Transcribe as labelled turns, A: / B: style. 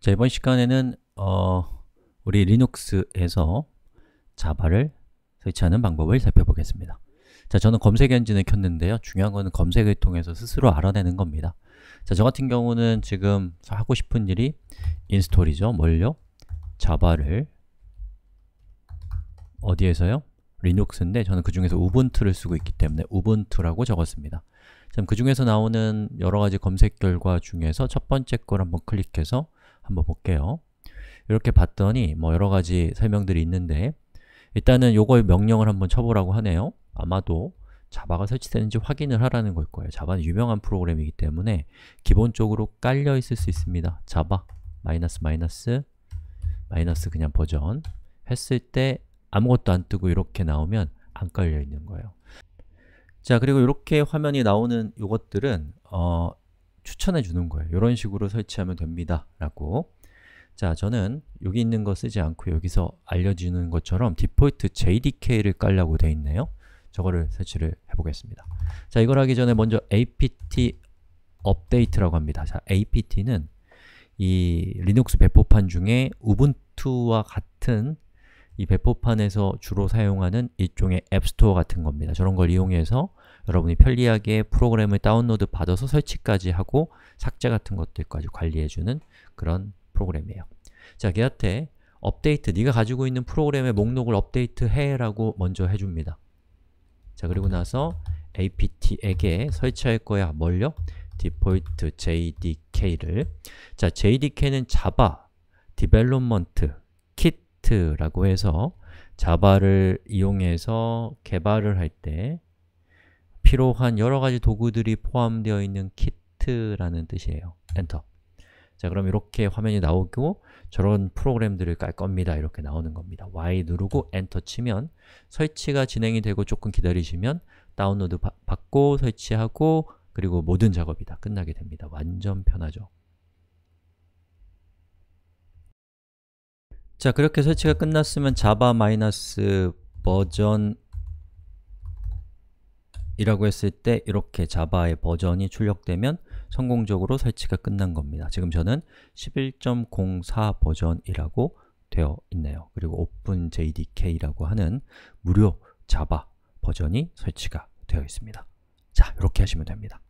A: 자, 이번 시간에는 어, 우리 리눅스에서 자바를 설치하는 방법을 살펴보겠습니다. 자, 저는 검색 엔진을 켰는데요. 중요한 건 검색을 통해서 스스로 알아내는 겁니다. 자, 저 같은 경우는 지금 하고 싶은 일이 인스톨이죠. 뭘요? 자바를 어디에서요? 리눅스인데 저는 그 중에서 우분투를 쓰고 있기 때문에 우분투라고 적었습니다. 그 중에서 나오는 여러 가지 검색 결과 중에서 첫 번째 걸 한번 클릭해서 한번 볼게요. 이렇게 봤더니 뭐 여러 가지 설명들이 있는데 일단은 요거의 명령을 한번 쳐보라고 하네요. 아마도 자바가 설치되는지 확인을 하라는 걸 거예요. 자바는 유명한 프로그램이기 때문에 기본적으로 깔려 있을 수 있습니다. 자바 마이너스 마이너스 마이너스 그냥 버전 했을 때 아무것도 안 뜨고 이렇게 나오면 안 깔려 있는 거예요. 자, 그리고 이렇게 화면이 나오는 요것들은 어, 추천해 주는 거예요. 이런 식으로 설치하면 됩니다. 라고 자, 저는 여기 있는 거 쓰지 않고 여기서 알려주는 것처럼 디폴트 JDK를 깔라고 되어 있네요. 저거를 설치를 해보겠습니다. 자, 이걸 하기 전에 먼저 apt update라고 합니다. 자, apt는 이 리눅스 배포판 중에 우분투와 같은 이 배포판에서 주로 사용하는 일종의 앱스토어 같은 겁니다. 저런 걸 이용해서 여러분이 편리하게 프로그램을 다운로드 받아서 설치까지 하고 삭제 같은 것들까지 관리해주는 그런 프로그램이에요. 자, 걔한테 업데이트, 네가 가지고 있는 프로그램의 목록을 업데이트해라고 먼저 해줍니다. 자, 그리고 네. 나서 apt에게 설치할 거야 뭘요? default jdk를 자, jdk는 자바 development kit라고 해서 자바를 이용해서 개발을 할때 필요한 여러 가지 도구들이 포함되어 있는 키트라는 뜻이에요. 엔터. 자, 그럼 이렇게 화면이 나오고 저런 프로그램들을 깔 겁니다. 이렇게 나오는 겁니다. Y 누르고 엔터 치면 설치가 진행이 되고 조금 기다리시면 다운로드 바, 받고 설치하고 그리고 모든 작업이 다 끝나게 됩니다. 완전 편하죠. 자, 그렇게 설치가 끝났으면 java 버전 이라고 했을 때 이렇게 자바의 버전이 출력되면 성공적으로 설치가 끝난 겁니다. 지금 저는 11.04 버전이라고 되어 있네요. 그리고 OpenJDK라고 하는 무료 자바 버전이 설치가 되어 있습니다. 자, 이렇게 하시면 됩니다.